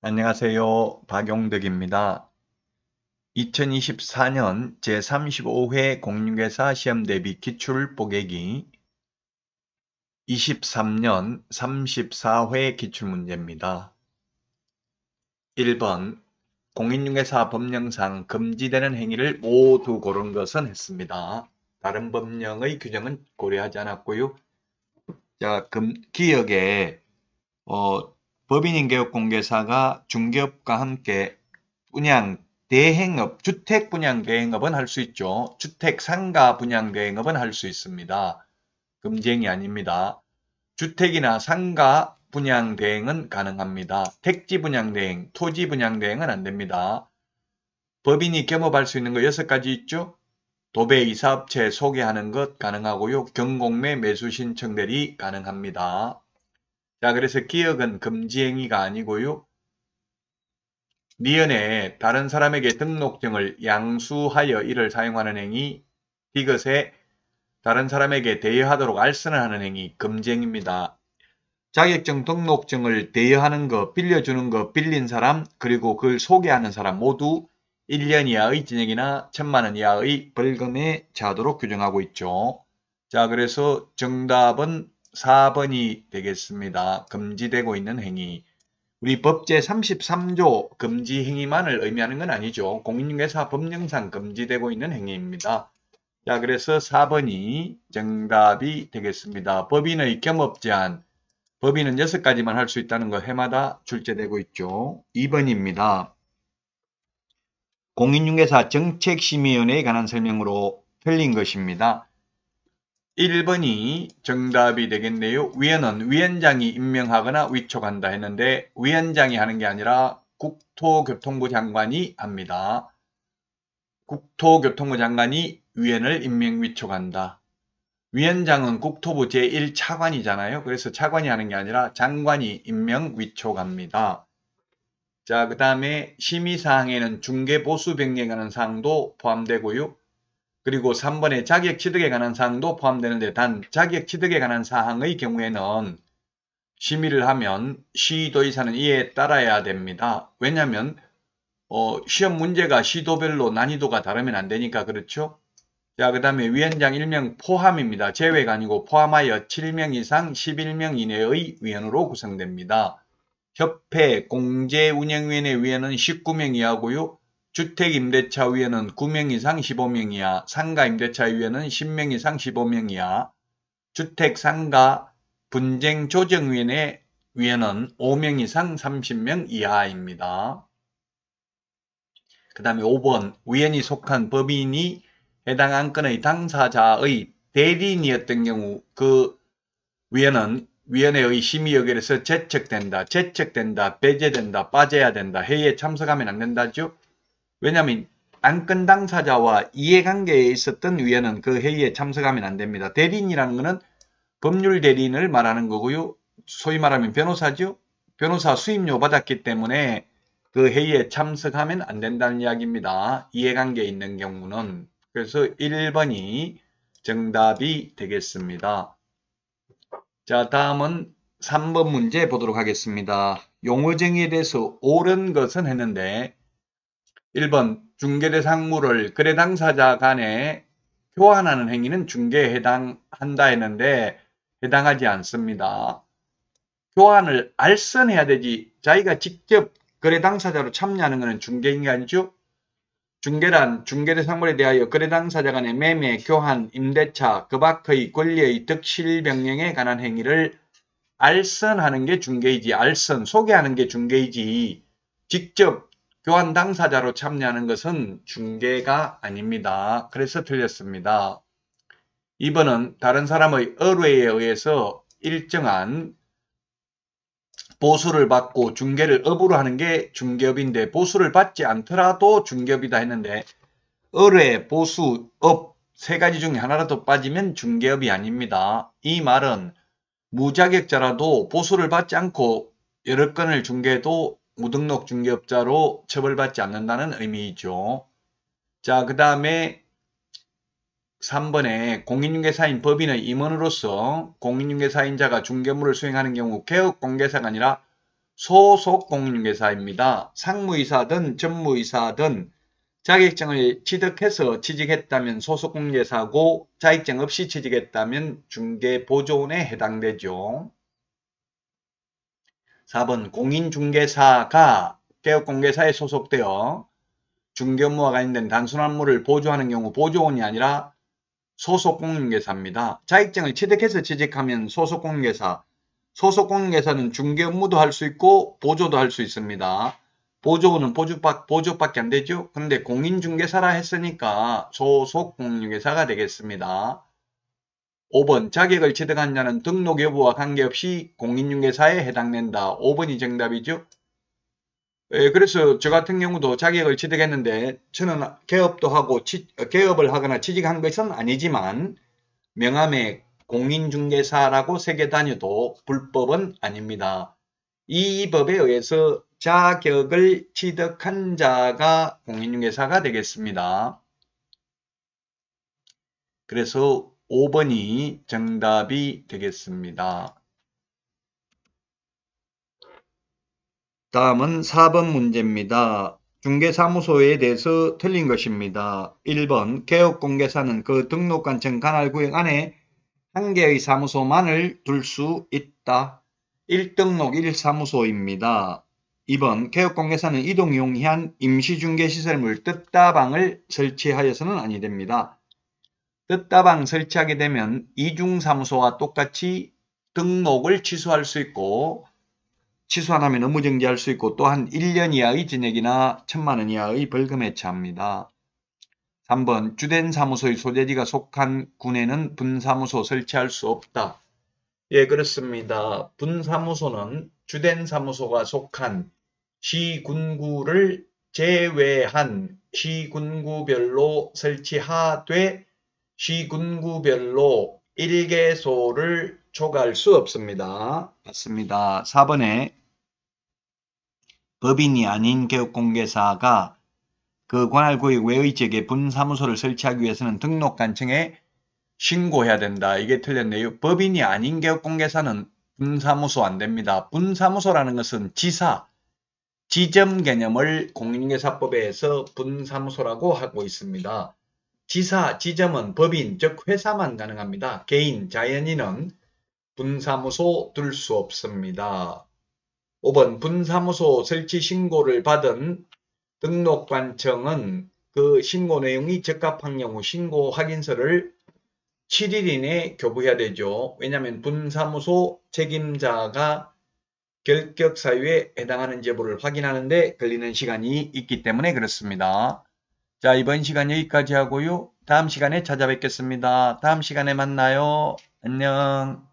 안녕하세요. 박용덕입니다. 2024년 제35회 공인회사 시험 대비 기출 보객이 23년 34회 기출문제입니다. 1번 공인중개사 법령상 금지되는 행위를 모두 고른 것은 했습니다. 다른 법령의 규정은 고려하지 않았고요. 자, 금, 기억에 어, 법인인계업공개사가 중개업과 함께 분양 대행업, 주택 분양 대행업은 할 수 있죠. 주택 상가 분양 대행업은 할 수 있습니다. 금쟁이 아닙니다. 주택이나 상가 분양 대행은 가능합니다. 택지 분양 대행, 토지 분양 대행은 안 됩니다. 법인이 겸업할 수 있는 거 6가지 있죠? 도배 이사업체 소개하는 것 가능하고요. 경공매 매수 신청 대리 가능합니다. 자, 그래서 기억은 금지행위가 아니고요. 니은에 다른 사람에게 등록증을 양수하여 이를 사용하는 행위, 이것에 다른 사람에게 대여하도록 알선을 하는 행위, 금지행위입니다. 자격증 등록증을 대여하는 것, 빌려주는 것, 빌린 사람, 그리고 그걸 소개하는 사람 모두 1년 이하의 징역이나 1 0 0 0만원 이하의 벌금에 처하도록 규정하고 있죠. 자, 그래서 정답은 4번이 되겠습니다. 금지되고 있는 행위. 우리 법제 33조 금지 행위만을 의미하는 건 아니죠. 공인중개사 법령상 금지되고 있는 행위입니다. 자, 그래서 4번이 정답이 되겠습니다. 법인의 겸업 제한. 법인은 6가지만 할 수 있다는 거 해마다 출제되고 있죠. 2번입니다. 공인중개사 정책심의위원회에 관한 설명으로 틀린 것입니다. 1번이 정답이 되겠네요. 위원은 위원장이 임명하거나 위촉한다 했는데 위원장이 하는 게 아니라 국토교통부 장관이 합니다. 국토교통부 장관이 위원을 임명 위촉한다. 위원장은 국토부 제1차관이잖아요. 그래서 차관이 하는 게 아니라 장관이 임명 위촉합니다. 자, 그 다음에 심의사항에는 중개보수 변경하는 사항도 포함되고요. 그리고 3번의 자격 취득에 관한 사항도 포함되는데 단 자격 취득에 관한 사항의 경우에는 심의를 하면 시도의사는 이에 따라야 됩니다. 왜냐하면 어, 시험 문제가 시도별로 난이도가 다르면 안 되니까 그렇죠? 자, 그 다음에 위원장 1명 포함입니다. 제외가 아니고 포함하여 7명 이상 11명 이내의 위원으로 구성됩니다. 협회 공제운영위원회 위원은 19명 이하고요. 주택임대차 위에는 9명 이상 15명 이하, 상가임대차 위에는 10명 이상 15명 이하, 주택상가 분쟁조정위원회 위에는 5명 이상 30명 이하입니다. 그 다음에 5번 위원이 속한 법인이 해당 안건의 당사자의 대리인이었던 경우 그 위원은 위원회의 심의 여결에서 제척된다, 제척된다, 배제된다, 빠져야 된다, 회의에 참석하면 안 된다죠. 왜냐하면 안건 당사자와 이해관계에 있었던 위원은 그 회의에 참석하면 안 됩니다. 대리인이라는 것은 법률 대리인을 말하는 거고요. 소위 말하면 변호사죠. 변호사 수임료 받았기 때문에 그 회의에 참석하면 안 된다는 이야기입니다. 이해관계에 있는 경우는. 그래서 1번이 정답이 되겠습니다. 자 다음은 3번 문제 보도록 하겠습니다. 용어정의에 대해서 옳은 것은 했는데 1번 중개대 상물을 거래 당사자 간에 교환하는 행위는 중개에 해당한다 했는데 해당하지 않습니다. 교환을 알선해야 되지 자기가 직접 거래 당사자로 참여하는 것은 중개인 게 아니죠? 중개란 중개대 상물에 대하여 거래 당사자 간의 매매, 교환, 임대차, 그밖의 권리의 득실 변령에 관한 행위를 알선하는 게 중개이지 알선, 소개하는 게 중개이지 직접 교환 당사자로 참여하는 것은 중개가 아닙니다. 그래서 틀렸습니다. 2번은 다른 사람의 의뢰에 의해서 일정한 보수를 받고 중개를 업으로 하는 게 중개업인데 보수를 받지 않더라도 중개업이다 했는데 의뢰, 보수, 업 세 가지 중에 하나라도 빠지면 중개업이 아닙니다. 이 말은 무자격자라도 보수를 받지 않고 여러 건을 중개해도 무등록 중개업자로 처벌받지 않는다는 의미이죠. 자, 그 다음에 3번에 공인중개사인 법인의 임원으로서 공인중개사인자가 중개물을 수행하는 경우 개업 공개사가 아니라 소속 공인중개사입니다. 상무이사든 전무이사든 자격증을 취득해서 취직했다면 소속 공인중개사고 자격증 없이 취직했다면 중개보조원에 해당되죠. 4번 공인중개사가 개업공개사에 소속되어 중개업무와 관련된 단순한 물을 보조하는 경우 보조원이 아니라 소속공인중개사입니다. 자격증을 취득해서 취직하면 소속공인중개사, 소속공인중개사는 중개업무도 할 수 있고 보조도 할 수 있습니다. 보조는 보조밖, 보조밖에 안 되죠? 근데 공인중개사라 했으니까 소속공인중개사가 되겠습니다. 5번 자격을 취득한자는 등록 여부와 관계없이 공인중개사에 해당된다. 5번이 정답이죠. 예, 그래서 저 같은 경우도 자격을 취득했는데 저는 개업도 하고 취, 개업을 하거나 취직한 것은 아니지만 명함에 공인중개사라고 새겨 다녀도 불법은 아닙니다. 이 법에 의해서 자격을 취득한 자가 공인중개사가 되겠습니다. 그래서 5번이 정답이 되겠습니다. 다음은 4번 문제입니다. 중개사무소에 대해서 틀린 것입니다. 1번 개업공개사는 그 등록관청 간할구역 안에 한 개의 사무소만을 둘 수 있다. 1등록 1사무소입니다. 2번 개업공개사는 이동용이한 임시중개시설물 뜻다방을 설치하여서는 아니 됩니다. 뜻다방 설치하게 되면 이중사무소와 똑같이 등록을 취소할 수 있고 취소 안 하면 업무 정지할 수 있고 또한 1년 이하의 진액이나 1천만원 이하의 벌금에 처합니다. 3번 주된 사무소의 소재지가 속한 군에는 분사무소 설치할 수 없다. 예 그렇습니다. 분사무소는 주된 사무소가 속한 시군구를 제외한 시군구별로 설치하되 시군구별로 일개소를 초과할 수 없습니다. 맞습니다. 4번에 법인이 아닌 교육공개사가 그 관할구역 외의 지역에 분사무소를 설치하기 위해서는 등록관청에 신고해야 된다. 이게 틀렸네요. 법인이 아닌 개업공개사는 분사무소 안 됩니다. 분사무소라는 것은 지사, 지점 개념을 공인계사법에서 분사무소라고 하고 있습니다. 지사, 지점은 법인, 즉 회사만 가능합니다. 개인, 자연인은 분사무소 둘 수 없습니다. 5번 분사무소 설치 신고를 받은 등록관청은 그 신고 내용이 적합한 경우 신고 확인서를 7일 이내에 교부해야 되죠. 왜냐하면 분사무소 책임자가 결격 사유에 해당하는 제보를 확인하는데 걸리는 시간이 있기 때문에 그렇습니다. 자, 이번 시간 여기까지 하고요. 다음 시간에 찾아뵙겠습니다. 다음 시간에 만나요. 안녕.